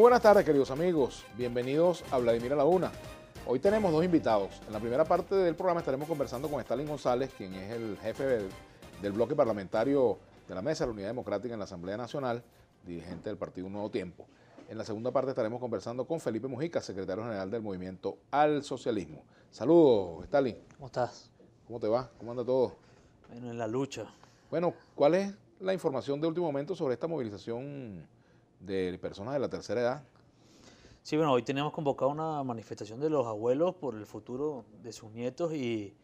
Muy buenas tardes, queridos amigos. Bienvenidos a Vladimir a la Una. Hoy tenemos dos invitados. En la primera parte del programa estaremos conversando con Stalin González, quien es el jefe del, bloque parlamentario de la Mesa de la Unidad Democrática en la Asamblea Nacional, dirigente del partido Un Nuevo Tiempo. En la segunda parte estaremos conversando con Felipe Mujica, secretario general del Movimiento al Socialismo. Saludos, Stalin. ¿Cómo estás? ¿Cómo te va? ¿Cómo anda todo? Bueno, en la lucha. Bueno, ¿cuál es la información de último momento sobre esta movilización? de personas de la tercera edad. Sí, bueno, hoy tenemos convocado una manifestación de los abuelos por el futuro de sus nietos y,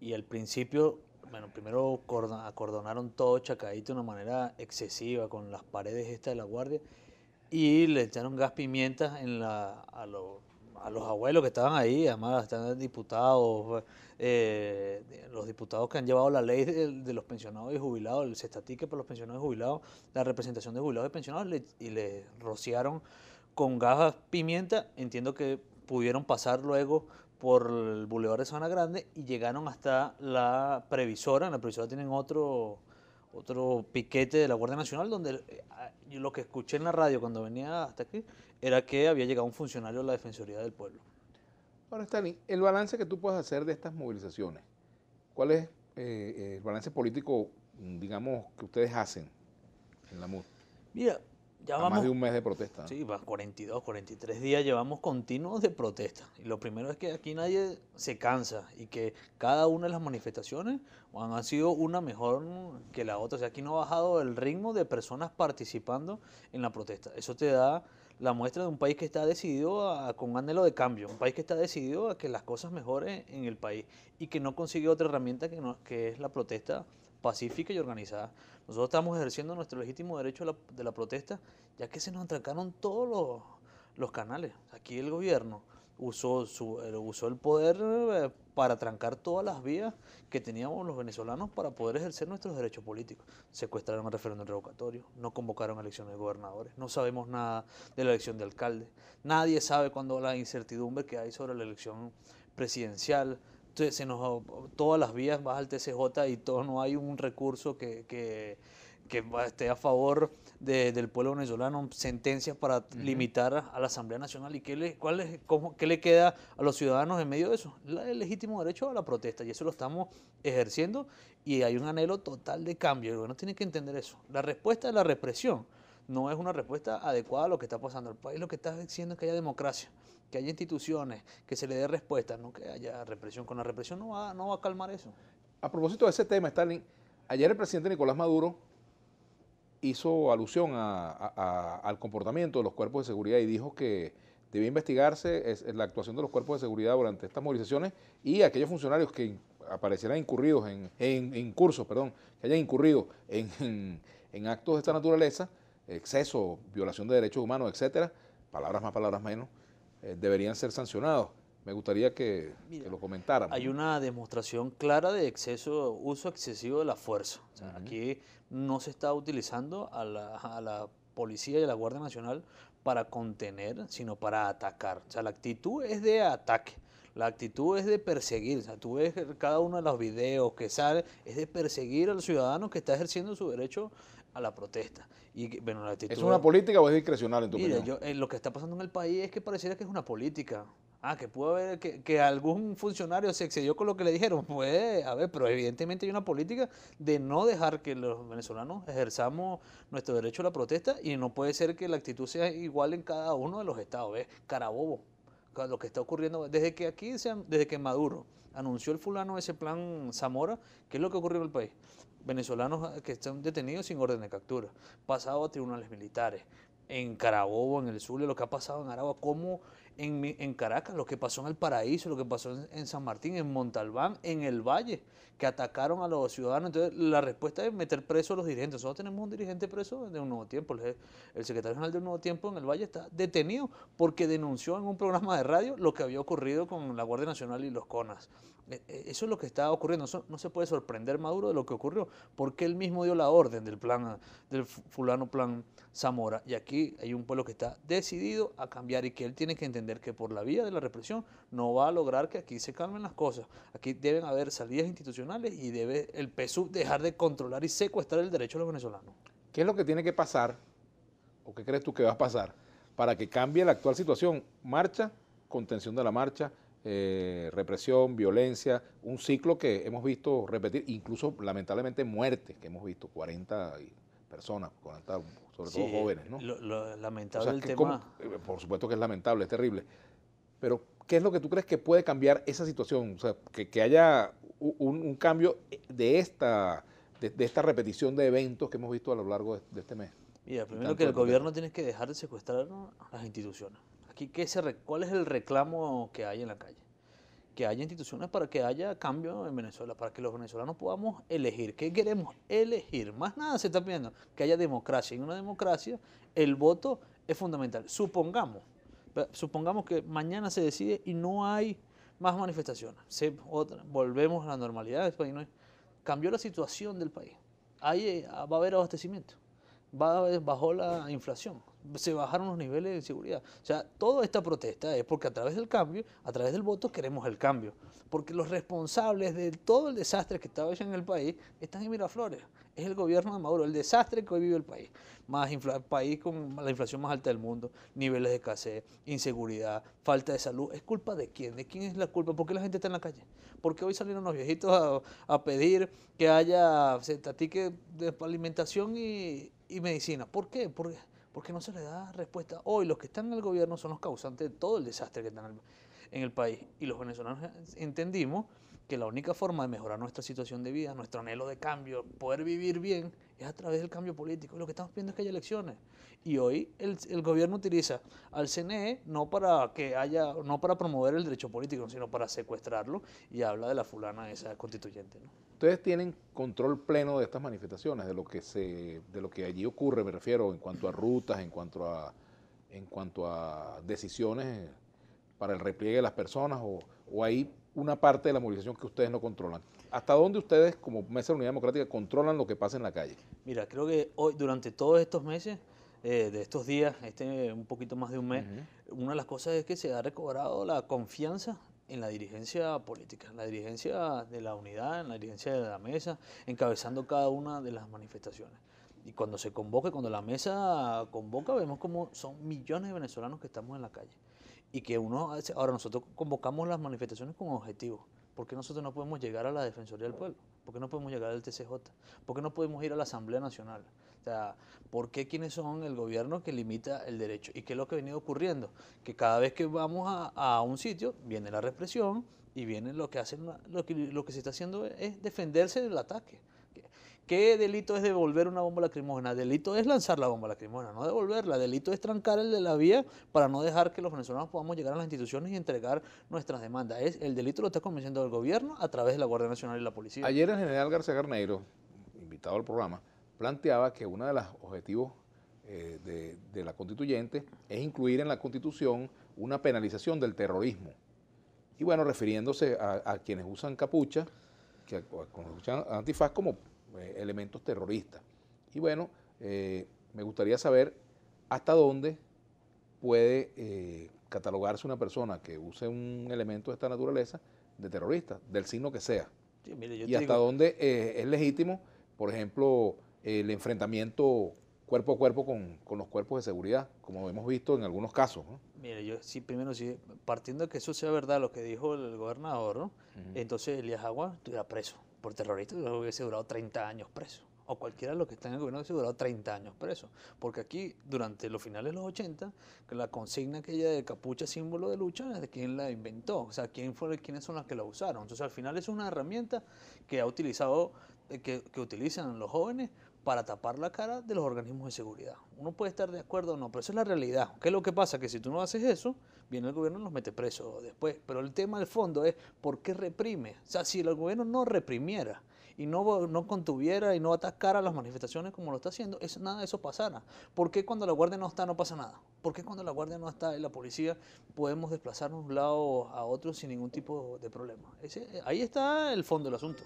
y al principio, bueno, primero acordonaron todo chacadito de una manera excesiva con las paredes estas de la guardia y le echaron gas pimienta en la, a, los a los abuelos que estaban ahí, además están diputados, eh, los diputados que han llevado la ley de, los pensionados y jubilados, el cestatique para los pensionados y jubilados, la representación de jubilados y pensionados, y le rociaron con gafas pimienta, entiendo que pudieron pasar luego por el bulevar de Zona Grande y llegaron hasta la previsora, en la previsora tienen otro otro piquete de la Guardia Nacional, donde eh, ah, lo que escuché en la radio cuando venía hasta aquí era que había llegado un funcionario de la Defensoría del Pueblo. Ahora, Stanley, el balance que tú puedes hacer de estas movilizaciones, ¿cuál es eh, el balance político, digamos, que ustedes hacen en la MUD? Mira, más de un mes de protesta. Sí, 42, 43 días llevamos continuos de protesta. Y lo primero es que aquí nadie se cansa y que cada una de las manifestaciones han sido una mejor que la otra. O sea, aquí no ha bajado el ritmo de personas participando en la protesta. Eso te da la muestra de un país que está decidido a, con anhelo de cambio, un país que está decidido a que las cosas mejoren en el país y que no consigue otra herramienta que, no, que es la protesta pacífica y organizada. Nosotros estamos ejerciendo nuestro legítimo derecho de la, protesta, ya que se nos atracaron todos los, canales. Aquí el gobierno usó, eh, usó el poder eh, para trancar todas las vías que teníamos los venezolanos para poder ejercer nuestros derechos políticos. Secuestraron el referéndum revocatorio, no convocaron elecciones de gobernadores, no sabemos nada de la elección de alcalde, nadie sabe cuándo la incertidumbre que hay sobre la elección presidencial, se nos, todas las vías vas al TCJ y todo, no hay un recurso que, que, que esté a favor del pueblo venezolano, sentencias para limitar a la Asamblea Nacional. ¿Y qué le, cuál le queda a los ciudadanos en medio de eso? el legítimo derecho a la protesta, y eso lo estamos ejerciendo, y hay un anhelo total de cambio. El gobierno tiene que entender eso. La respuesta es la represión no es una respuesta adecuada a lo que está pasando. El país lo que está diciendo es que haya democracia, que haya instituciones, que se le dé respuesta, no que haya represión. Con la represión no va, no va a calmar eso. A propósito de ese tema, Stalin, ayer el presidente Nicolás Maduro hizo alusión al comportamiento de los cuerpos de seguridad y dijo que debía investigarse la actuación de los cuerpos de seguridad durante estas movilizaciones y aquellos funcionarios que aparecieran incurridos en, cursos, perdón, que hayan incurrido en, en actos de esta naturaleza, exceso, violación de derechos humanos, etcétera, palabras más, palabras menos, eh, deberían ser sancionados. Me gustaría que, lo comentaran. Hay una demostración clara de exceso, uso excesivo de la fuerza. Aquí no se está utilizando a la, policía y a la Guardia Nacional para contener, sino para atacar. O sea, la actitud es de ataque. La actitud es de perseguir, o sea, tú ves cada uno de los videos que sale, es de perseguir al ciudadano que está ejerciendo su derecho a la protesta. Y, bueno, la actitud ¿Es una política o es discrecional en tu opinión? Eh, lo que está pasando en el país es que pareciera que es una política. Ah, que puede haber, que, algún funcionario se excedió con lo que le dijeron. Puede ver, pero evidentemente hay una política de no dejar que los venezolanos ejerzamos nuestro derecho a la protesta y no puede ser que la actitud sea igual en cada uno de los estados. Es carabobo lo que está ocurriendo. Desde que aquí, desde que Maduro anunció el fulano ese plan Zamora, ¿qué es lo que ocurrió en el país? venezolanos ah, que están detenidos sin orden de captura, pasado a tribunales militares, en Carabobo, en el sur, lo que ha pasado en Aragua, como en, Caracas, lo que pasó en El Paraíso, lo que pasó en San Martín, en Montalbán, en el Valle, que atacaron a los ciudadanos. Entonces, la respuesta es meter preso a los dirigentes. Nosotros tenemos un dirigente preso de un nuevo tiempo. El secretario general de Un nuevo tiempo en el Valle está detenido porque denunció en un programa de radio lo que había ocurrido con la Guardia Nacional y los CONAS. E, e, eso es lo que está ocurriendo. no se puede sorprender Maduro de lo que ocurrió, porque él mismo dio la orden del plan del fulano plan Zamora. Y aquí hay un pueblo que está decidido a cambiar y que él tiene que entender que por la vía de la represión no va a lograr que aquí se calmen las cosas. Aquí deben haber salidas institucionales y debe el PSUV dejar de controlar y secuestrar el derecho de los venezolanos. ¿Qué es lo que tiene que pasar, o qué crees tú que va a pasar, para que cambie la actual situación? Marcha, contención de la marcha, eh, represión, violencia, un ciclo que hemos visto repetir, incluso lamentablemente muertes, que hemos visto 40 personas, sobre todo eh, jóvenes, ¿no? lamentable el tema. Eh, por supuesto que es lamentable, es terrible. Pero, ¿qué es lo que tú crees que puede cambiar esa situación? O sea, que, que haya un, cambio de esta, de, esta repetición de eventos que hemos visto a lo largo de, este mes? Mira, primero que el gobierno tiene que dejar de secuestrar a las instituciones. Aquí, ¿qué se, ¿cuál es el reclamo que hay en la calle? Que haya instituciones para que haya cambio en Venezuela, para que los venezolanos podamos elegir. ¿Qué queremos? Elegir. Más nada se está pidiendo que haya democracia. En una democracia, el voto es fundamental. Supongamos, supongamos que mañana se decide y no hay más manifestaciones. Se, otra, volvemos a la normalidad del pues, Cambió la situación del país. Ahí eh, va a haber abastecimiento. Va bajó la inflación se bajaron los niveles de inseguridad. O sea, toda esta protesta es porque a través del cambio, a través del voto, queremos el cambio. Porque los responsables de todo el desastre que estaba hecho en el país están en Miraflores. Es el gobierno de Maduro, el desastre que hoy vive el país. Más país con la inflación más alta del mundo, niveles de escasez, inseguridad, falta de salud. ¿Es culpa de quién? ¿De quién es la culpa? ¿Por qué la gente está en la calle? ¿Por qué hoy salieron los viejitos a, pedir que haya se tatique de alimentación y, y medicina? ¿Por qué? ¿Por qué? porque no se le da respuesta. Hoy los que están en el gobierno son los causantes de todo el desastre que está en el, en el país. Y los venezolanos eh, entendimos que la única forma de mejorar nuestra situación de vida, nuestro anhelo de cambio, poder vivir bien, es a través del cambio político. lo que estamos viendo es que hay elecciones. Y hoy el, gobierno utiliza al CNE no para que haya, no para promover el derecho político, sino para secuestrarlo y habla de la fulana esa constituyente. Ustedes tienen control pleno de estas manifestaciones, de lo que se, de lo que allí ocurre, me refiero, en cuanto a rutas, en cuanto a en cuanto a decisiones para el repliegue de las personas o, o una parte de la movilización que ustedes no controlan. ¿Hasta dónde ustedes, como Mesa de Unidad Democrática, controlan lo que pasa en la calle? Mira, creo que hoy, durante todos estos meses, eh, de estos días, este un poquito más de un mes, una de las cosas es que se ha recobrado la confianza en la dirigencia política, en la dirigencia de la unidad, en la dirigencia de la mesa, encabezando cada una de las manifestaciones. Y cuando se convoca, cuando la mesa convoca, vemos como son millones de venezolanos que estamos en la calle y que uno, ahora nosotros convocamos las manifestaciones con objetivos. ¿Por qué nosotros no podemos llegar a la Defensoría del Pueblo? ¿Por qué no podemos llegar al TCJ? ¿Por qué no podemos ir a la Asamblea Nacional? O sea, ¿por qué quiénes son el gobierno que limita el derecho? ¿Y qué es lo que ha venido ocurriendo? Que cada vez que vamos a, a un sitio, viene la represión y viene lo que hacen, lo que, lo que se está haciendo es defenderse del ataque. ¿Qué delito es devolver una bomba lacrimógena? Delito es lanzar la bomba lacrimógena, no devolverla. Delito es trancar el de la vía para no dejar que los venezolanos podamos llegar a las instituciones y entregar nuestras demandas. Es, el delito lo está convenciendo el gobierno a través de la Guardia Nacional y la policía. Ayer el general García Garneiro, invitado al programa, planteaba que uno de los objetivos eh, de, la constituyente es incluir en la constitución una penalización del terrorismo. Y bueno, refiriéndose a, quienes usan capucha, que, con a, antifaz como eh, elementos terroristas. Y bueno, eh, me gustaría saber hasta dónde puede eh, catalogarse una persona que use un elemento de esta naturaleza de terrorista, del signo que sea. y hasta dónde es legítimo, por ejemplo, el enfrentamiento cuerpo a cuerpo con, los cuerpos de seguridad, como hemos visto en algunos casos. Mire, yo sí, primero, sí, partiendo de que eso sea verdad lo que dijo el gobernador, entonces Elías Agua estuviera preso por terroristas hubiese durado 30 años preso. O cualquiera de los que está en el gobierno hubiese durado 30 años preso. Porque aquí, durante los finales de los 80, la consigna aquella de capucha símbolo de lucha es de quién la inventó. O sea, quién fue, quiénes son las que la usaron. Entonces, al final es una herramienta que ha utilizado, eh, que utilizan los jóvenes para tapar la cara de los organismos de seguridad. Uno puede estar de acuerdo o no, pero eso es la realidad. ¿Qué es lo que pasa? Que si tú no haces eso, viene el gobierno y los mete presos después. Pero el tema del fondo es por qué reprime. O sea, si el gobierno no reprimiera y no, no contuviera y no atacara las manifestaciones como lo está haciendo, es nada de eso pasara. ¿Por qué cuando la guardia no está no pasa nada? ¿Por qué cuando la guardia no está y la policía podemos desplazarnos de un lado a otro sin ningún tipo de problema? ahí está el fondo del asunto.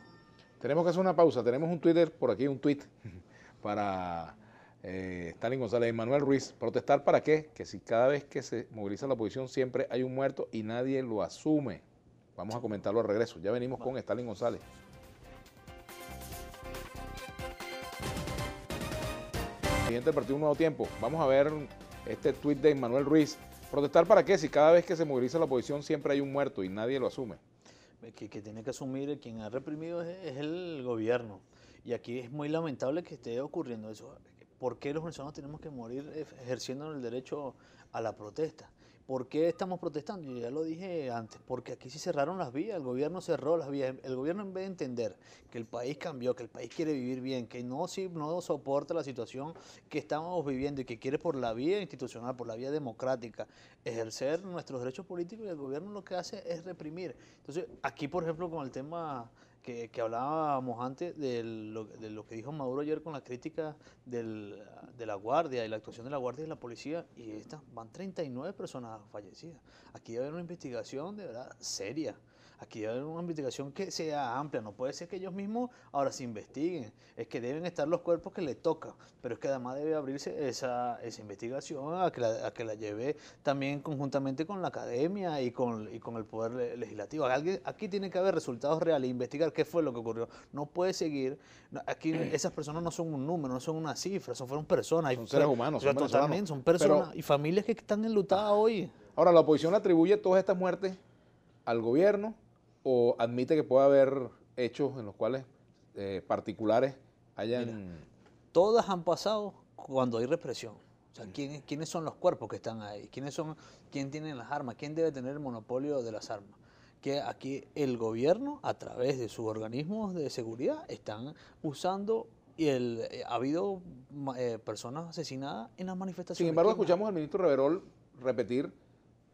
Tenemos que hacer una pausa. Tenemos un Twitter por aquí, un tweet para eh, Stalin González y Manuel Ruiz. ¿Protestar para qué? Que si cada vez que se moviliza la oposición siempre hay un muerto y nadie lo asume. Vamos a comentarlo al regreso. Ya venimos con Stalin González. Siguiente partido, un nuevo tiempo. Vamos a ver este tuit de Manuel Ruiz. ¿Protestar para qué? Si cada vez que se moviliza la oposición siempre hay un muerto y nadie lo asume. Que, tiene que asumir quien ha reprimido es el gobierno. Y aquí es muy lamentable que esté ocurriendo eso. ¿Por qué los venezolanos tenemos que morir ejerciendo el derecho a la protesta? ¿Por qué estamos protestando? Yo ya lo dije antes, porque aquí sí cerraron las vías, el gobierno cerró las vías. El gobierno en vez de entender que el país cambió, que el país quiere vivir bien, que no, si, no soporta la situación que estamos viviendo y que quiere por la vía institucional, por la vía democrática, ejercer nuestros derechos políticos, y el gobierno lo que hace es reprimir. Entonces, aquí, por ejemplo, con el tema que, hablábamos antes de lo, de lo, que dijo Maduro ayer con la crítica del, de la Guardia y la actuación de la Guardia y la policía, y estas van 39 personas fallecidas. Aquí debe haber una investigación de verdad seria. Aquí debe una investigación que sea amplia, no puede ser que ellos mismos ahora se investiguen, es que deben estar los cuerpos que le toca, pero es que además debe abrirse esa, esa investigación a que, la, que la lleve también conjuntamente con la academia y con, con el poder legislativo. aquí tiene que haber resultados reales, investigar qué fue lo que ocurrió. No puede seguir, aquí esas personas no son un número, no son una cifra, son fueron personas. Son seres humanos. Son son personas y familias que están enlutadas hoy. Ahora, la oposición atribuye todas estas muertes al gobierno, o admite que puede haber hechos en los cuales eh, particulares hayan... todas han pasado cuando hay represión. O sea, ¿quiénes son los cuerpos que están ahí? ¿Quiénes son, ¿Quién tiene las armas? ¿Quién debe tener el monopolio de las armas? que aquí el gobierno, a través de sus organismos de seguridad, están usando y el, eh, ha habido eh, personas asesinadas en las manifestaciones. Sin embargo, escuchamos al ministro Reverol repetir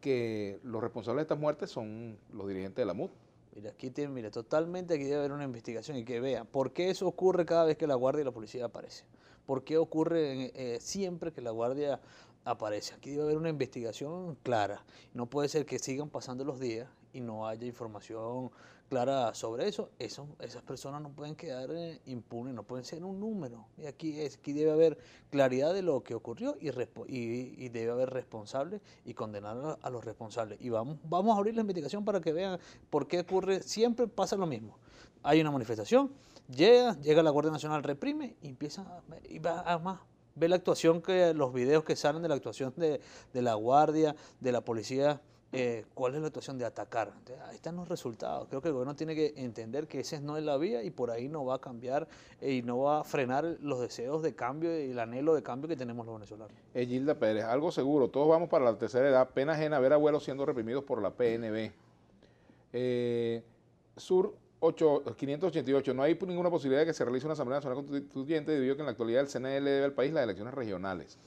que los responsables de estas muertes son los dirigentes de la MUD. Mira, aquí tiene, mira, totalmente aquí debe haber una investigación y que vean por qué eso ocurre cada vez que la guardia y la policía aparecen. ¿Por qué ocurre eh, siempre que la guardia aparece? Aquí debe haber una investigación clara. No puede ser que sigan pasando los días y no haya información clara sobre eso, esas personas no pueden quedar eh, impunes, no pueden ser un número. Y aquí, es, aquí debe haber claridad de lo que ocurrió y, debe haber responsables y condenar a, los responsables. Y vamos, vamos a abrir la investigación para que vean por qué ocurre, siempre pasa lo mismo. Hay una manifestación, llega, llega la Guardia Nacional, reprime y empieza y va más ve la actuación que los videos que salen de la actuación de, la guardia, de la policía eh, cuál es la situación de atacar. ahí están los resultados. Creo que el gobierno tiene que entender que esa no es la vía y por ahí no va a cambiar eh, y no va a frenar los deseos de cambio y el anhelo de cambio que tenemos los venezolanos. Eh, Gilda Pérez, algo seguro, todos vamos para la tercera edad, pena ajena ver abuelos siendo reprimidos por la PNB. sur 8, 588, no hay ninguna posibilidad de que se realice una Asamblea Nacional Constituyente debido a que en la actualidad el CNL debe al país las elecciones regionales.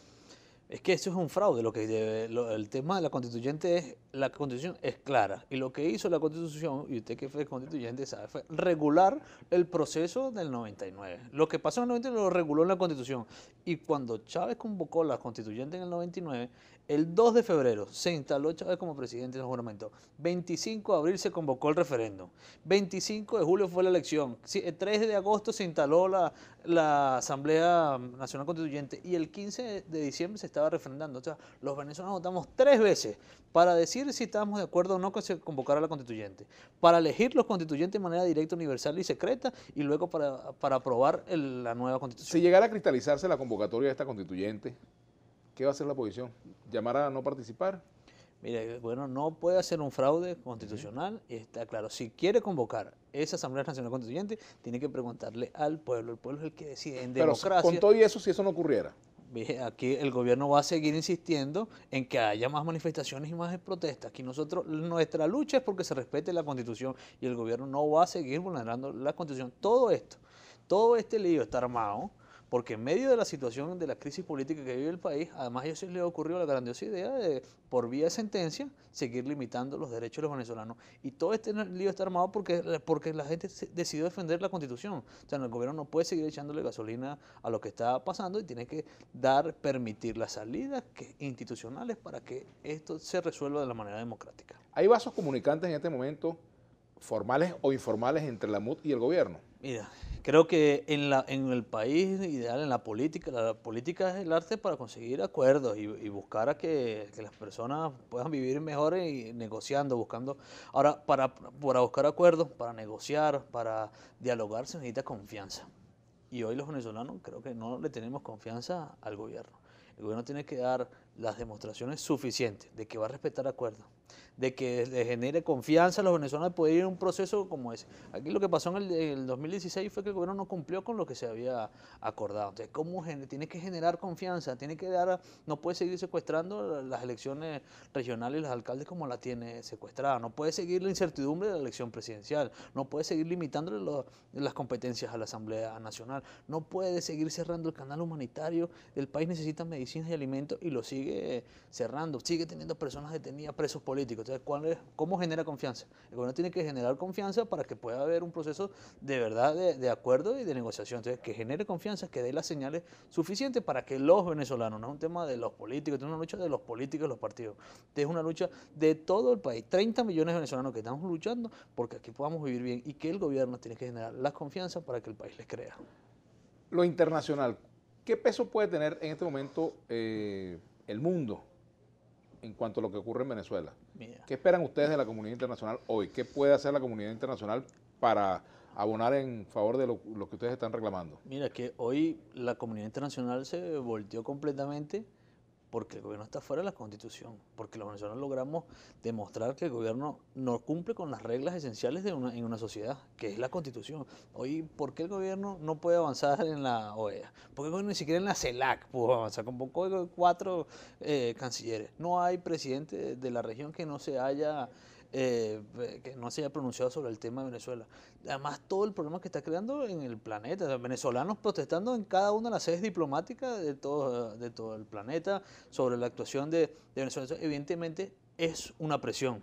Es que eso es un fraude. Lo que el tema de la constituyente es la constitución es clara y lo que hizo la constitución y usted que fue constituyente sabe fue regular el proceso del 99. Lo que pasó en el 99 lo reguló en la constitución y cuando Chávez convocó la constituyente en el 99 el 2 de febrero se instaló Chávez como presidente del juramento. 25 de abril se convocó el referéndum. 25 de julio fue la elección. El 3 de agosto se instaló la, la Asamblea Nacional Constituyente y el 15 de diciembre se estaba refrendando. O sea, los venezolanos votamos tres veces para decir si estábamos de acuerdo o no que se convocara la constituyente, para elegir los constituyentes de manera directa, universal y secreta, y luego para, para aprobar la nueva constitución. Si llegara a cristalizarse la convocatoria de esta constituyente, ¿qué va a hacer la oposición? ¿Llamar a no participar? Mire, bueno, no puede hacer un fraude constitucional, y está claro. Si quiere convocar esa Asamblea Nacional Constituyente, tiene que preguntarle al pueblo. El pueblo es el que decide en Pero Con todo y eso, si eso no ocurriera aquí el gobierno va a seguir insistiendo en que haya más manifestaciones y más protestas. Aquí nosotros, nuestra lucha es porque se respete la constitución y el gobierno no va a seguir vulnerando la constitución. Todo esto, todo este lío está armado porque en medio de la situación de la crisis política que vive el país, además a ellos le les ocurrió la grandiosa idea de, por vía de sentencia, seguir limitando los derechos de los venezolanos. Y todo este lío está armado porque, porque la gente decidió defender la constitución. O sea, el gobierno no puede seguir echándole gasolina a lo que está pasando y tiene que dar, permitir las salidas institucionales para que esto se resuelva de la manera democrática. Hay vasos comunicantes en este momento formales o informales entre la MUD y el gobierno? Mira, creo que en, la, en el país ideal, en la política, la política es el arte para conseguir acuerdos y, buscar a que, las personas puedan vivir mejor y negociando, buscando. Ahora, para, para buscar acuerdos, para negociar, para dialogar, se necesita confianza. Y hoy los venezolanos creo que no le tenemos confianza al gobierno. El gobierno tiene que dar las demostraciones suficientes de que va a respetar acuerdos, de que le genere confianza a los venezolanos de poder ir a un proceso como ese. Aquí lo que pasó en el, 2016 fue que el gobierno no cumplió con lo que se había acordado. Entonces, ¿cómo tiene que generar confianza? Tiene que dar, no puede seguir secuestrando las elecciones regionales y los alcaldes como la tiene secuestrada. No puede seguir la incertidumbre de la elección presidencial. No puede seguir limitándole las competencias a la Asamblea Nacional. No puede seguir cerrando el canal humanitario. El país necesita medicinas y alimentos y lo sigue cerrando. Sigue teniendo personas detenidas, presos por entonces, ¿cómo genera confianza? El gobierno tiene que generar confianza para que pueda haber un proceso de verdad de, acuerdo y de negociación. Entonces, que genere confianza, que dé las señales suficientes para que los venezolanos, no es un tema de los políticos, es una lucha de los políticos y los partidos, es una lucha de todo el país. 30 millones de venezolanos que estamos luchando porque aquí podamos vivir bien y que el gobierno tiene que generar las confianza para que el país les crea. Lo internacional, ¿qué peso puede tener en este momento eh, el mundo? en cuanto a lo que ocurre en Venezuela. ¿Qué esperan ustedes de la comunidad internacional hoy? ¿Qué puede hacer la comunidad internacional para abonar en favor de lo, lo que ustedes están reclamando? Mira, que hoy la comunidad internacional se volteó completamente porque el gobierno está fuera de la constitución, porque los venezolanos logramos demostrar que el gobierno no cumple con las reglas esenciales de una, en una sociedad, que es la constitución. Hoy, ¿por qué el gobierno no puede avanzar en la OEA? ¿Por qué el gobierno ni siquiera en la CELAC pudo avanzar? de cuatro eh, cancilleres. No hay presidente de la región que no se haya eh, que no se haya pronunciado sobre el tema de Venezuela. Además, todo el problema que está creando en el planeta. venezolanos protestando en cada una de las sedes diplomáticas de todo, de todo el planeta sobre la actuación de Venezuela. Evidentemente es una presión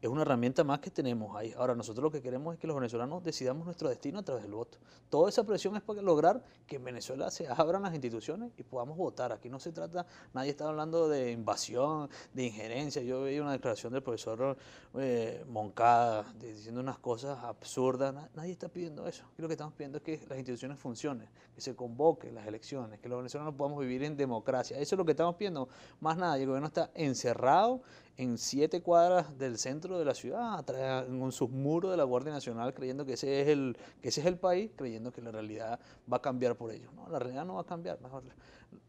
es una herramienta más que tenemos ahí. Ahora, nosotros lo que queremos es que los venezolanos decidamos nuestro destino a través del voto. Toda esa presión es para lograr que en Venezuela se abran las instituciones y podamos votar. Aquí no se trata, nadie está hablando de invasión, de injerencia. Yo vi una declaración del profesor eh, Moncada diciendo unas cosas absurdas. Nadie está pidiendo eso. Aquí lo que estamos pidiendo es que las instituciones funcionen, que se convoquen las elecciones, que los venezolanos podamos vivir en democracia. Eso es lo que estamos pidiendo. Más nada, el gobierno está encerrado en siete cuadras del centro de la ciudad, con un muros de la Guardia Nacional, creyendo que ese es el, que ese es el país, creyendo que la realidad va a cambiar por ellos. No, la realidad no va a cambiar. Mejor,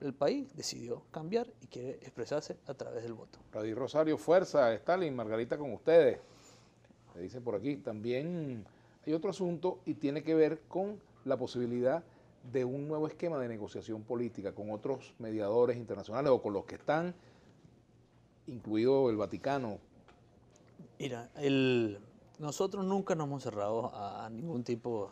el país decidió cambiar y quiere expresarse a través del voto. Radio Rosario, fuerza, Stalin, Margarita con ustedes. Le dice por aquí. También hay otro asunto y tiene que ver con la posibilidad de un nuevo esquema de negociación política con otros mediadores internacionales o con los que están incluido el Vaticano? Mira, el, nosotros nunca nos hemos cerrado a, ningún tipo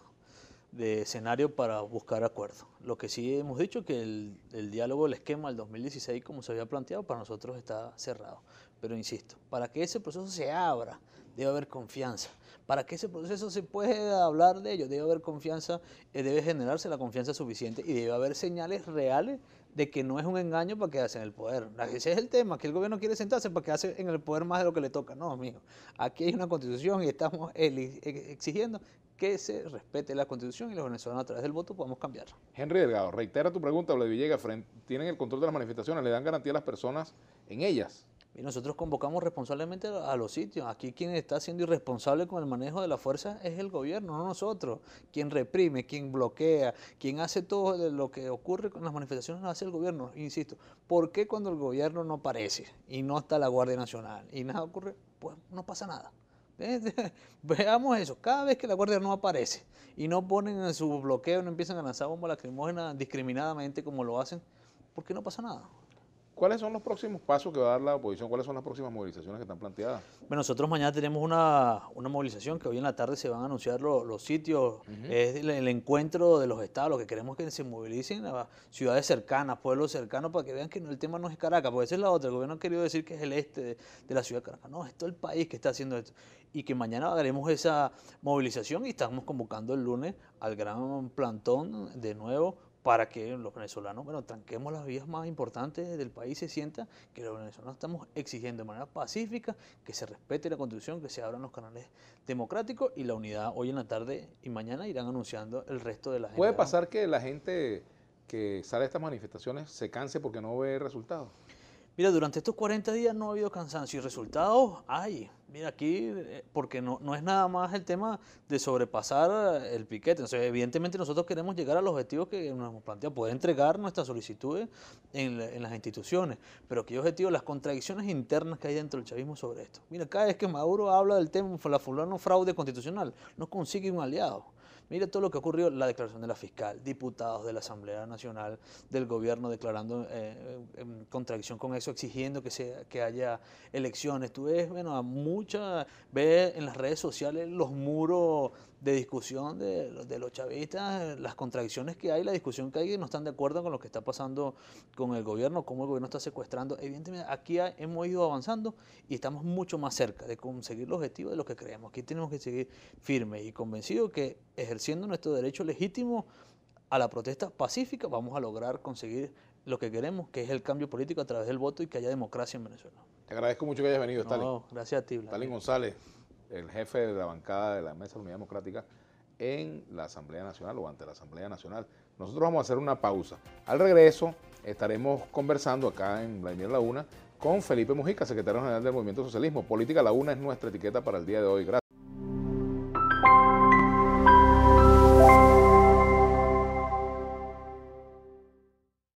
de escenario para buscar acuerdo. Lo que sí hemos dicho que el, el diálogo, el esquema del 2016, como se había planteado, para nosotros está cerrado. Pero insisto, para que ese proceso se abra, debe haber confianza. Para que ese proceso se pueda hablar de ello, debe haber confianza, eh, debe generarse la confianza suficiente y debe haber señales reales de que no es un engaño para quedarse en el poder. Ese es el tema, que el gobierno quiere sentarse para quedarse en el poder más de lo que le toca. No, amigo, aquí hay una constitución y estamos exigiendo que se respete la constitución y los venezolanos a través del voto podemos cambiarlo. Henry Delgado, reitera tu pregunta, Vlad Villegas, tienen el control de las manifestaciones, le dan garantía a las personas en ellas. Y nosotros convocamos responsablemente a los sitios. Aquí quien está siendo irresponsable con el manejo de la fuerza es el gobierno, no nosotros. Quien reprime, quien bloquea, quien hace todo lo que ocurre con las manifestaciones lo hace el gobierno. Insisto, ¿por qué cuando el gobierno no aparece y no está la Guardia Nacional y nada ocurre? Pues no pasa nada. Veamos eso, cada vez que la Guardia no aparece y no ponen en su bloqueo, no empiezan a lanzar bombas lacrimógenas discriminadamente como lo hacen, ¿por qué no pasa nada? ¿Cuáles son los próximos pasos que va a dar la oposición? ¿Cuáles son las próximas movilizaciones que están planteadas? Bueno, nosotros mañana tenemos una, movilización que hoy en la tarde se van a anunciar los sitios. Es el, encuentro de los estados. Lo que queremos que se movilicen ciudades cercanas, pueblos cercanos, para que vean que no, el tema no es Caracas, porque esa es la otra. El gobierno ha querido decir que es el este de, la ciudad de Caracas. No, es todo el país que está haciendo esto. Y que mañana haremos esa movilización y estamos convocando el lunes al gran plantón de nuevo para que los venezolanos, bueno, tranquemos las vías más importantes del país, se sienta que los venezolanos estamos exigiendo de manera pacífica que se respete la constitución, que se abran los canales democráticos y la unidad hoy en la tarde y mañana irán anunciando el resto de la gente. ¿Puede pasar que la gente que sale a estas manifestaciones se canse porque no ve resultados? Mira, durante estos 40 días no ha habido cansancio y resultados hay. Mira, aquí, eh, porque no, es nada más el tema de sobrepasar eh, el piquete. Entonces, evidentemente nosotros queremos llegar a los objetivos que nos hemos planteado, poder entregar nuestras solicitudes en, en, las instituciones. Pero qué objetivo, las contradicciones internas que hay dentro del chavismo sobre esto. Mira, cada vez que Maduro habla del tema, la fulano fraude constitucional, no consigue un aliado. Mire todo lo que ocurrió, la declaración de la fiscal, diputados de la Asamblea Nacional, del gobierno declarando eh, en contradicción con eso, exigiendo que, sea que haya elecciones. Tú ves, bueno, a mucha, ves en las redes sociales los muros de discusión de, los chavistas, las contradicciones que hay, la discusión que hay, no están de acuerdo con lo que está pasando con el gobierno, cómo el gobierno está secuestrando. Evidentemente, aquí hemos ido avanzando y estamos mucho más cerca de conseguir los objetivos de lo que creemos. Aquí tenemos que seguir firmes y convencidos que ejerciendo nuestro derecho legítimo a la protesta pacífica vamos a lograr conseguir lo que queremos, que es el cambio político a través del voto y que haya democracia en Venezuela. Te agradezco mucho que hayas venido, Stalin. gracias a ti, Stalin González el jefe de la bancada de la Mesa de Unidad Democrática en la Asamblea Nacional o ante la Asamblea Nacional. Nosotros vamos a hacer una pausa. Al regreso estaremos conversando acá en Vladimir La con Felipe Mujica, secretario general del Movimiento Socialismo. Política La Una es nuestra etiqueta para el día de hoy. Gracias.